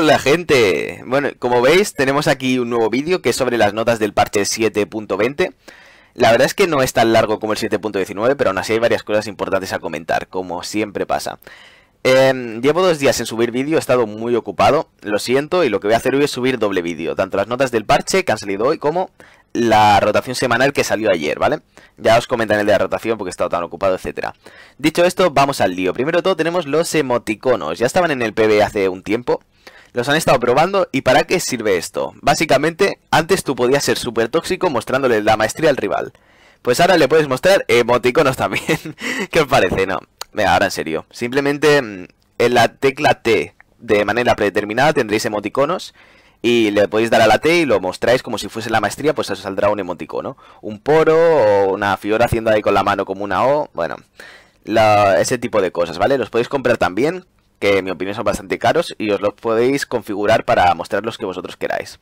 la gente, bueno, como veis tenemos aquí un nuevo vídeo que es sobre las notas del parche 7.20 La verdad es que no es tan largo como el 7.19, pero aún así hay varias cosas importantes a comentar, como siempre pasa em, Llevo dos días en subir vídeo, he estado muy ocupado, lo siento, y lo que voy a hacer hoy es subir doble vídeo Tanto las notas del parche que han salido hoy como la rotación semanal que salió ayer, ¿vale? Ya os comentaré el de la rotación porque he estado tan ocupado, etcétera. Dicho esto, vamos al lío. Primero de todo tenemos los emoticonos. Ya estaban en el PB hace un tiempo, los han estado probando y ¿para qué sirve esto? Básicamente, antes tú podías ser súper tóxico mostrándole la maestría al rival. Pues ahora le puedes mostrar emoticonos también. ¿Qué os parece? No. Venga, ahora en serio. Simplemente mm, en la tecla T de manera predeterminada tendréis emoticonos y le podéis dar a la T y lo mostráis como si fuese la maestría, pues os saldrá un emoticono. Un poro o una figura haciendo ahí con la mano como una O, bueno, ese tipo de cosas, ¿vale? Los podéis comprar también que mi opinión son bastante caros y os los podéis configurar para mostrar los que vosotros queráis.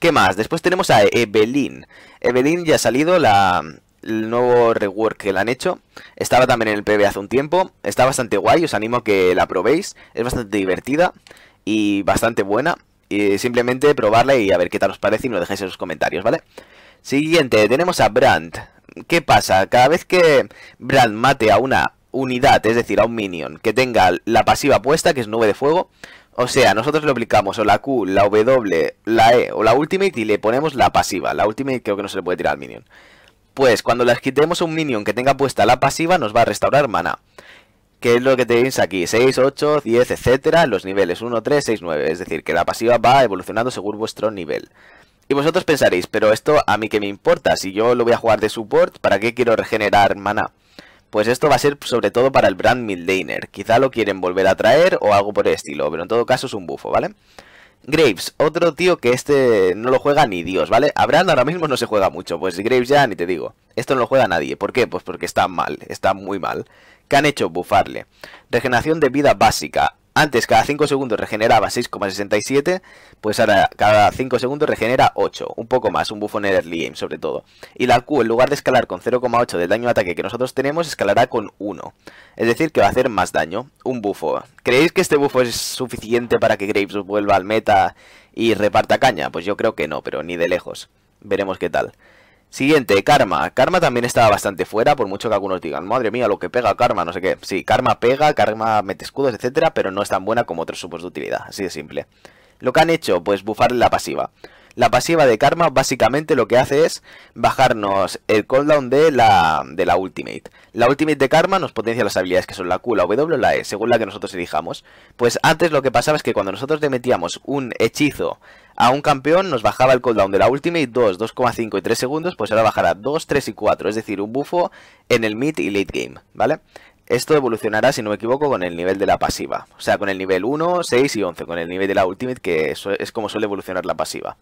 ¿Qué más? Después tenemos a Evelyn. Evelyn ya ha salido la, el nuevo rework que le han hecho. Estaba también en el PB hace un tiempo. Está bastante guay, os animo a que la probéis. Es bastante divertida y bastante buena. Y simplemente probarla y a ver qué tal os parece y lo dejáis en los comentarios, ¿vale? Siguiente, tenemos a Brand. ¿Qué pasa? Cada vez que Brand mate a una unidad, es decir, a un minion, que tenga la pasiva puesta, que es nube de fuego, o sea, nosotros le aplicamos o la Q, la W, la E o la Ultimate y le ponemos la pasiva. La Ultimate creo que no se le puede tirar al minion. Pues cuando le quitemos un minion que tenga puesta la pasiva nos va a restaurar mana. Que es lo que tenéis aquí, 6, 8, 10, etcétera, los niveles 1, 3, 6, 9. Es decir, que la pasiva va evolucionando según vuestro nivel. Y vosotros pensaréis, pero esto a mí que me importa, si yo lo voy a jugar de support, ¿para qué quiero regenerar mana? Pues esto va a ser sobre todo para el Brand Midlaner. Quizá lo quieren volver a traer o algo por el estilo, pero en todo caso es un bufo, ¿vale? Graves, otro tío que este no lo juega ni Dios, ¿vale? A Brand ahora mismo no se juega mucho, pues Graves ya ni te digo. Esto no lo juega nadie. ¿Por qué? Pues porque está mal, está muy mal. ¿Qué han hecho? Bufarle. Regeneración de vida básica. Antes cada 5 segundos regeneraba 6,67, pues ahora cada 5 segundos regenera 8, un poco más, un buffo en el early game sobre todo. Y la Q en lugar de escalar con 0,8 del daño de ataque que nosotros tenemos, escalará con 1. Es decir, que va a hacer más daño, un buffo. ¿Creéis que este buffo es suficiente para que Graves vuelva al meta y reparta caña? Pues yo creo que no, pero ni de lejos. Veremos qué tal. Siguiente, Karma. Karma también estaba bastante fuera, por mucho que algunos digan, madre mía, lo que pega Karma, no sé qué. Sí, Karma pega, Karma mete escudos, etcétera, pero no es tan buena como otros supos de utilidad, así de simple. Lo que han hecho, pues bufar la pasiva. La pasiva de Karma básicamente lo que hace es bajarnos el cooldown de la, de la Ultimate. La Ultimate de Karma nos potencia las habilidades que son la Q, la W la E, según la que nosotros elijamos. Pues antes lo que pasaba es que cuando nosotros le metíamos un hechizo a un campeón nos bajaba el cooldown de la Ultimate 2, 2,5 y 3 segundos, pues ahora bajará 2, 3 y 4, es decir, un bufo en el mid y late game, ¿vale? Esto evolucionará, si no me equivoco, con el nivel de la pasiva, o sea, con el nivel 1, 6 y 11, con el nivel de la Ultimate, que es como suele evolucionar la pasiva.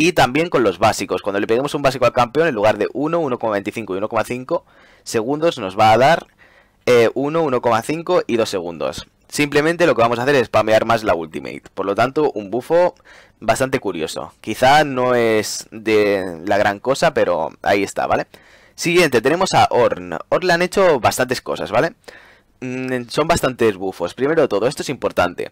Y también con los básicos. Cuando le peguemos un básico al campeón, en lugar de 1, 1,25 y 1,5 segundos, nos va a dar 1, eh, 1,5 y 2 segundos. Simplemente lo que vamos a hacer es spamear más la ultimate. Por lo tanto, un bufo bastante curioso. Quizá no es de la gran cosa, pero ahí está, ¿vale? Siguiente, tenemos a Orn. Orn le han hecho bastantes cosas, ¿vale? Mm, son bastantes bufos. Primero de todo, esto es importante.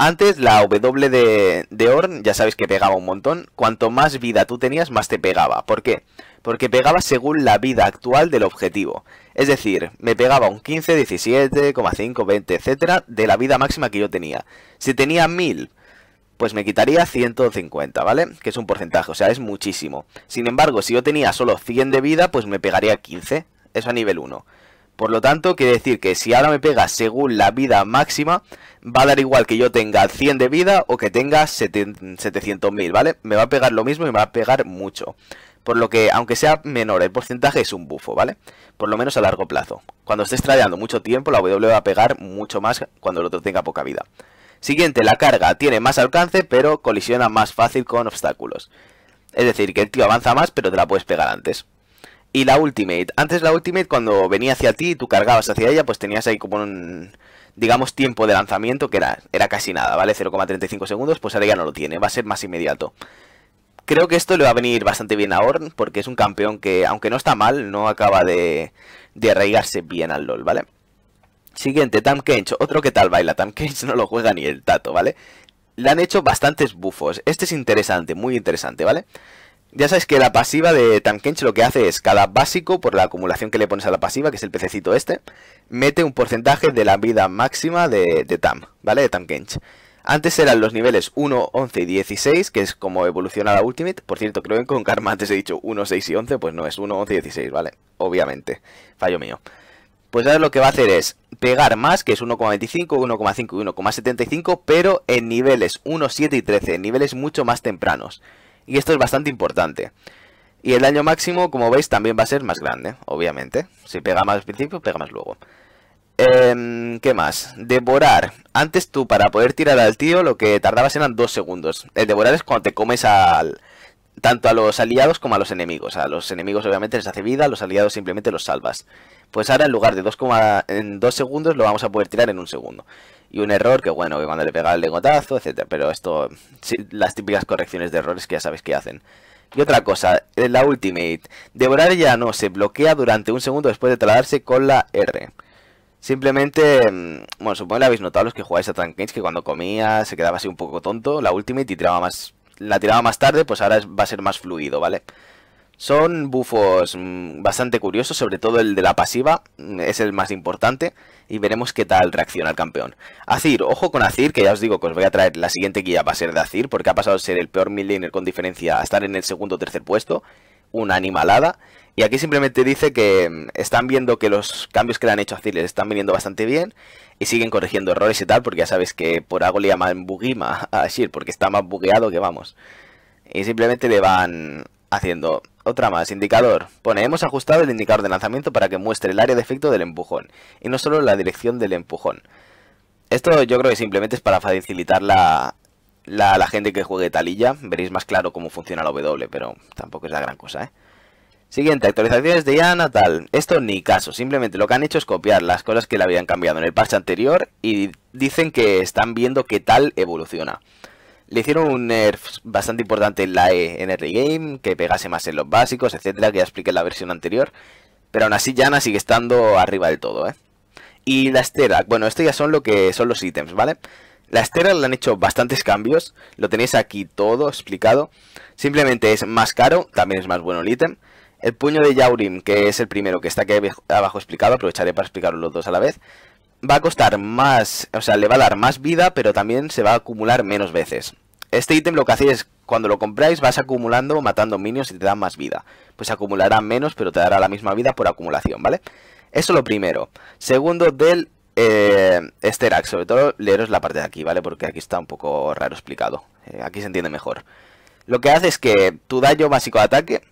Antes la W de, de Orn, ya sabéis que pegaba un montón. Cuanto más vida tú tenías, más te pegaba. ¿Por qué? Porque pegaba según la vida actual del objetivo. Es decir, me pegaba un 15, 17, 5, 20, etcétera, de la vida máxima que yo tenía. Si tenía 1000, pues me quitaría 150, ¿vale? Que es un porcentaje, o sea, es muchísimo. Sin embargo, si yo tenía solo 100 de vida, pues me pegaría 15. Eso a nivel 1. Por lo tanto, quiere decir que si ahora me pega según la vida máxima, va a dar igual que yo tenga 100 de vida o que tenga 700.000, ¿vale? Me va a pegar lo mismo y me va a pegar mucho. Por lo que, aunque sea menor, el porcentaje es un bufo, ¿vale? Por lo menos a largo plazo. Cuando estés tradeando mucho tiempo, la W va a pegar mucho más cuando el otro tenga poca vida. Siguiente, la carga tiene más alcance, pero colisiona más fácil con obstáculos. Es decir, que el tío avanza más, pero te la puedes pegar antes. Y la Ultimate. Antes la Ultimate, cuando venía hacia ti y tú cargabas hacia ella, pues tenías ahí como un, digamos, tiempo de lanzamiento que era, era casi nada, ¿vale? 0,35 segundos, pues ahora ya no lo tiene, va a ser más inmediato. Creo que esto le va a venir bastante bien a Orn, porque es un campeón que, aunque no está mal, no acaba de, de arraigarse bien al LoL, ¿vale? Siguiente, Tam Kench. Otro que tal baila. Tam Kench no lo juega ni el tato, ¿vale? Le han hecho bastantes bufos. Este es interesante, muy interesante, ¿vale? vale ya sabes que la pasiva de Tankench lo que hace es, cada básico, por la acumulación que le pones a la pasiva, que es el pececito este, mete un porcentaje de la vida máxima de, de Tam, ¿vale? De Tankench. Antes eran los niveles 1, 11 y 16, que es como evoluciona la Ultimate. Por cierto, creo que con Karma antes he dicho 1, 6 y 11, pues no, es 1, 11 y 16, ¿vale? Obviamente, fallo mío. Pues ahora lo que va a hacer es pegar más, que es 1,25, 1,5 y 1,75, pero en niveles 1, 7 y 13, en niveles mucho más tempranos. Y esto es bastante importante. Y el daño máximo, como veis, también va a ser más grande, obviamente. Si pega más al principio, pega más luego. Em, ¿Qué más? Devorar. Antes tú, para poder tirar al tío, lo que tardabas eran dos segundos. El devorar es cuando te comes al... Tanto a los aliados como a los enemigos. A los enemigos obviamente les hace vida, a los aliados simplemente los salvas. Pues ahora en lugar de 2, en 2 segundos lo vamos a poder tirar en un segundo y un error que bueno, que cuando le pega el legotazo, etcétera, pero esto las típicas correcciones de errores que ya sabéis que hacen. Y otra cosa, eh, la Ultimate, devorar ya no se bloquea durante un segundo después de trasladarse con la R. Simplemente, mm, bueno, supongo que habéis notado los que jugáis a kings que cuando comía se quedaba así un poco tonto la Ultimate y tiraba más la tiraba más tarde, pues ahora va a ser más fluido, ¿vale? vale son bufos mm, bastante curiosos, sobre todo el de la pasiva, mm, es el más importante, y veremos qué tal reacciona el campeón. Azir, ojo con Azir, que ya os digo que os voy a traer la siguiente guía va a ser de Azir, porque ha pasado a ser el peor midlaner con diferencia a estar en el segundo o tercer puesto, una animalada, y aquí simplemente dice que mm, están viendo que los cambios que le han hecho a Azir les están viniendo bastante bien, y siguen corrigiendo errores y tal, porque ya sabes que por algo le llaman Bugima a Azir, porque está más bugueado que vamos. Y simplemente le van haciendo otra más, indicador. Pone, hemos ajustado el indicador de lanzamiento para que muestre el área de efecto del empujón y no solo la dirección del empujón. Esto yo creo que simplemente es para facilitar la, la, gente que juegue talilla. Veréis más claro cómo funciona la W, pero tampoco es la gran cosa, ¿eh? Siguiente, actualizaciones de ya tal. Esto ni caso, simplemente lo que han hecho es copiar las cosas que le habían cambiado en el parche anterior y dicen que están viendo qué tal evoluciona. Le hicieron un nerf bastante importante en la E en early game, que pegase más en los básicos, etcétera, que ya expliqué en la versión anterior. Pero aún así Yana sigue estando arriba del todo, ¿eh? Y la estera. bueno, esto ya son lo que son los ítems, ¿vale? La estera le han hecho bastantes cambios, lo tenéis aquí todo explicado. Simplemente es más caro, también es más bueno el ítem. El puño de Yaurim, que es el primero que está aquí abajo explicado, aprovecharé para explicaros los dos a la vez va a costar más, o sea, le va a dar más vida, pero también se va a acumular menos veces. Este ítem lo que hace es, cuando lo compráis, vas acumulando matando minions y te da más vida. Pues acumulará menos, pero te dará la misma vida por acumulación, ¿vale? Eso es lo primero. Segundo, del eh, Sobre todo, leeros la parte de aquí, ¿vale? Porque aquí está un poco raro explicado. Eh, aquí se entiende mejor. Lo que hace es que tu daño básico de ataque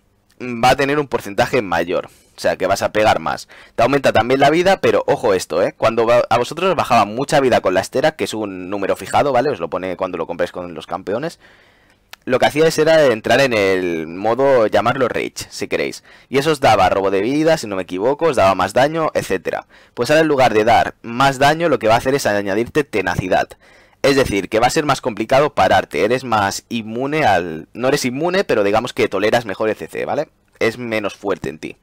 va a tener un porcentaje mayor. O sea, que vas a pegar más. Te aumenta también la vida, pero ojo esto, ¿eh? Cuando a vosotros os bajaba mucha vida con la estera, que es un número fijado, ¿vale? Os lo pone cuando lo compréis con los campeones. Lo que hacíais era entrar en el modo llamarlo Rage, si queréis. Y eso os daba robo de vida, si no me equivoco, os daba más daño, etcétera. Pues ahora en lugar de dar más daño, lo que va a hacer es añadirte tenacidad. Es decir, que va a ser más complicado pararte, eres más inmune al... No eres inmune, pero digamos que toleras mejor el CC, ¿vale? Es menos fuerte en ti.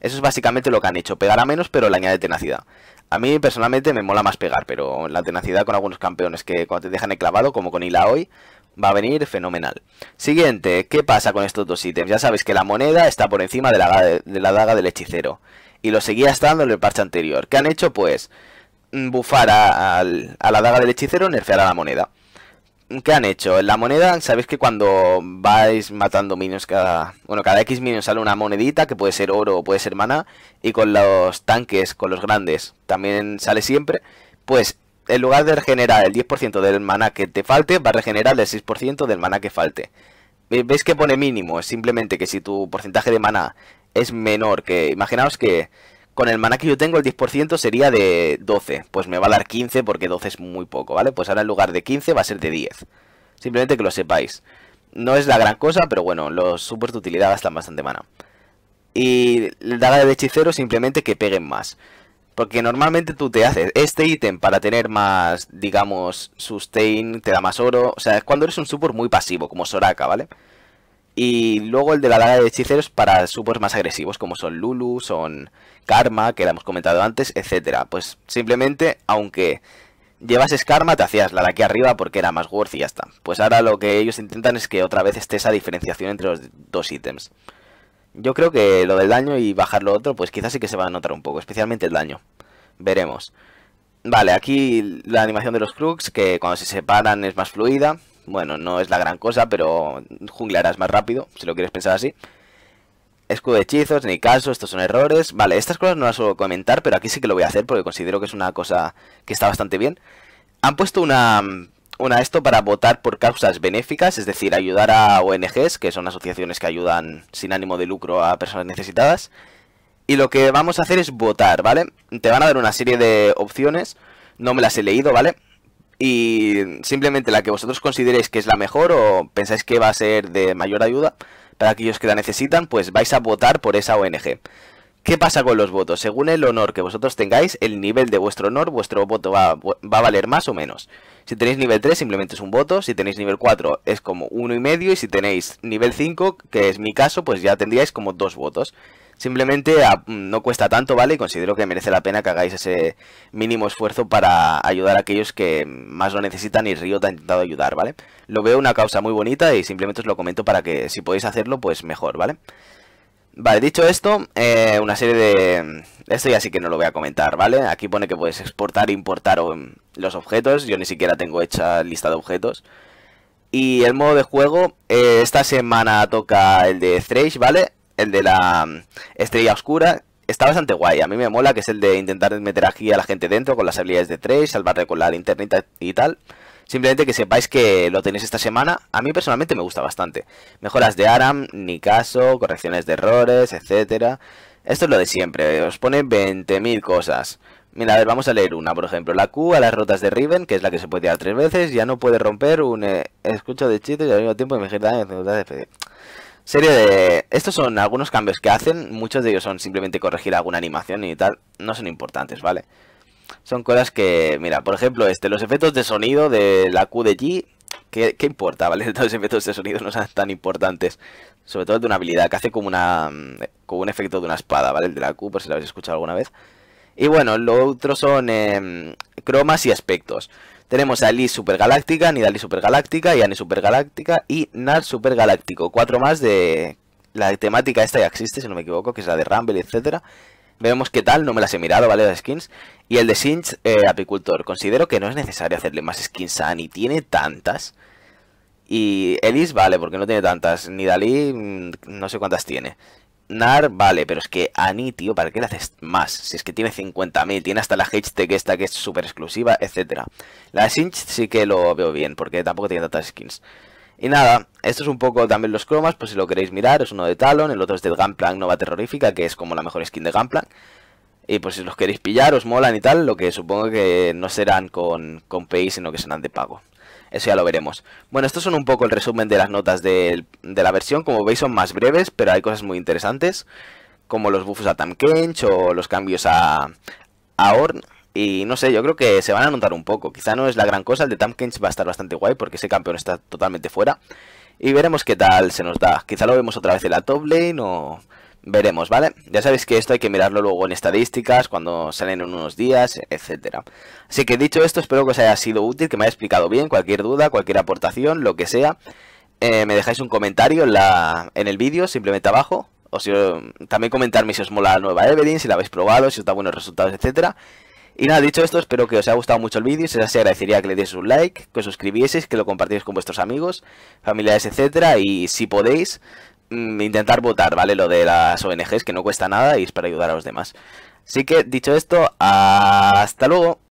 Eso es básicamente lo que han hecho, a menos pero le añade tenacidad. A mí personalmente me mola más pegar, pero la tenacidad con algunos campeones que cuando te dejan clavado, como con Ila hoy, va a venir fenomenal. Siguiente, ¿qué pasa con estos dos ítems? Ya sabéis que la moneda está por encima de la, de la daga del hechicero. Y lo seguía estando en el parche anterior. ¿Qué han hecho? Pues bufar a, la daga del hechicero, nerfear a la moneda. ¿Qué han hecho? En la moneda, sabéis que cuando vais matando minions cada... Bueno, cada X minion sale una monedita, que puede ser oro o puede ser mana. Y con los tanques, con los grandes, también sale siempre. Pues, en lugar de regenerar el 10% del mana que te falte, va a regenerar el 6% del mana que falte. ¿Veis que pone mínimo? Es simplemente que si tu porcentaje de mana es menor que... Imaginaos que con el maná que yo tengo el 10% sería de 12. Pues me va a dar 15 porque 12 es muy poco, ¿vale? Pues ahora en lugar de 15 va a ser de 10. Simplemente que lo sepáis. No es la gran cosa, pero bueno, los supers de utilidad gastan bastante mana. Y la daga de hechicero simplemente que peguen más. Porque normalmente tú te haces este ítem para tener más, digamos, sustain, te da más oro. O sea, es cuando eres un support muy pasivo, como Soraka, ¿vale? vale y luego el de la daga de hechiceros para supers más agresivos, como son Lulu, son Karma, que la hemos comentado antes, etcétera. Pues simplemente, aunque llevas Karma, te hacías la de aquí arriba porque era más worth y ya está. Pues ahora lo que ellos intentan es que otra vez esté esa diferenciación entre los dos ítems. Yo creo que lo del daño y bajar lo otro, pues quizás sí que se va a notar un poco, especialmente el daño. Veremos. Vale, aquí la animación de los Crux, que cuando se separan es más fluida. Bueno, no es la gran cosa, pero junglarás más rápido, si lo quieres pensar así. Escudo de hechizos, ni caso, estos son errores. Vale, estas cosas no las suelo comentar, pero aquí sí que lo voy a hacer porque considero que es una cosa que está bastante bien. Han puesto una, una esto para votar por causas benéficas, es decir, ayudar a ONGs, que son asociaciones que ayudan sin ánimo de lucro a personas necesitadas. Y lo que vamos a hacer es votar, ¿vale? Te van a dar una serie de opciones, no me las he leído, ¿vale? y simplemente la que vosotros consideréis que es la mejor o pensáis que va a ser de mayor ayuda para aquellos que la necesitan, pues vais a votar por esa ONG. ¿Qué pasa con los votos? Según el honor que vosotros tengáis, el nivel de vuestro honor, vuestro voto va, a valer más o menos. Si tenéis nivel 3, simplemente es un voto. Si tenéis nivel 4, es como uno y medio. Y si tenéis nivel 5, que es mi caso, pues ya tendríais como dos votos. Simplemente ah, no cuesta tanto, ¿vale? Y considero que merece la pena que hagáis ese mínimo esfuerzo para ayudar a aquellos que más lo necesitan y Riot ha intentado ayudar, ¿vale? Lo veo una causa muy bonita y simplemente os lo comento para que si podéis hacerlo, pues mejor, ¿vale? Vale, dicho esto, eh, una serie de... Esto ya sí que no lo voy a comentar, ¿vale? Aquí pone que puedes exportar e importar los objetos. Yo ni siquiera tengo hecha lista de objetos. Y el modo de juego, eh, esta semana toca el de Thresh, ¿vale? el de la mm, estrella oscura, está bastante guay. A mí me mola que es el de intentar meter aquí a la gente dentro con las habilidades de Trace, salvarle con la linterna y tal. Simplemente que sepáis que lo tenéis esta semana. A mí personalmente me gusta bastante. Mejoras de Aram, caso correcciones de errores, etcétera. Esto es lo de siempre. Os pone 20.000 cosas. Mira, a ver, vamos a leer una, por ejemplo. La Q a las rotas de Riven, que es la que se puede tirar tres veces, ya no puede romper un eh, escucho de chistes y al mismo tiempo me de serie de... Estos son algunos cambios que hacen, muchos de ellos son simplemente corregir alguna animación y tal, no son importantes, ¿vale? Son cosas que, mira, por ejemplo, este, los efectos de sonido de la Q de G, ¿qué, importa, vale? Todos los efectos de sonido no son tan importantes, sobre todo de una habilidad que hace como una un efecto de una espada, ¿vale? El de la Q, por si lo habéis escuchado alguna vez. Y bueno, lo otro son em, cromas y aspectos. Tenemos a Lee Supergaláctica, Nidalee Supergaláctica, Yani Supergaláctica y Nar Supergaláctico. Cuatro más de la temática esta ya existe, si no me equivoco, que es la de Rumble, etcétera. Vemos qué tal, no me las he mirado, ¿vale? Las skins. Y el de Sinch, eh, Apicultor. Considero que no es necesario hacerle más skins a Annie, tiene tantas. Y Elise, vale, porque no tiene tantas. Nidali, mm, no sé cuántas tiene. Nar, vale, pero es que Ani, tío, ¿para qué le haces más? Si es que tiene 50.000, tiene hasta la HT que esta que es súper exclusiva, etcétera. La Sinch sí que lo veo bien, porque tampoco tiene tantas skins. Y nada, esto es un poco también los cromas, pues si lo queréis mirar, es uno de Talon, el otro es del Gunplank Nova Terrorífica, que es como la mejor skin de Gunplank. Y pues si los queréis pillar, os molan y tal, lo que supongo que no serán con, con pay, sino que serán de pago. Eso ya lo veremos. Bueno, estos son un poco el resumen de las notas de, la versión. Como veis son más breves, pero hay cosas muy interesantes. Como los buffos a Tamkench o los cambios a, Horn. Y no sé, yo creo que se van a notar un poco. Quizá no es la gran cosa, el de Tamkench va a estar bastante guay porque ese campeón está totalmente fuera. Y veremos qué tal se nos da. Quizá lo vemos otra vez en la top lane o Veremos, ¿vale? Ya sabéis que esto hay que mirarlo luego en estadísticas, cuando salen en unos días, etcétera. Así que dicho esto, espero que os haya sido útil, que me haya explicado bien, cualquier duda, cualquier aportación, lo que sea. Eh, me dejáis un comentario en, la, en el vídeo, simplemente abajo. O si, también comentarme si os mola la nueva Evelyn, si la habéis probado, si os da buenos resultados, etcétera. Y nada, dicho esto, espero que os haya gustado mucho el vídeo. Si es así, agradecería que le deis un like, que os suscribieseis, que lo compartieseis con vuestros amigos, familiares, etcétera. Y si podéis, Mm, intentar votar, ¿vale? Lo de las ONGs, que no cuesta nada y es para ayudar a los demás. Así que, dicho esto, hasta luego.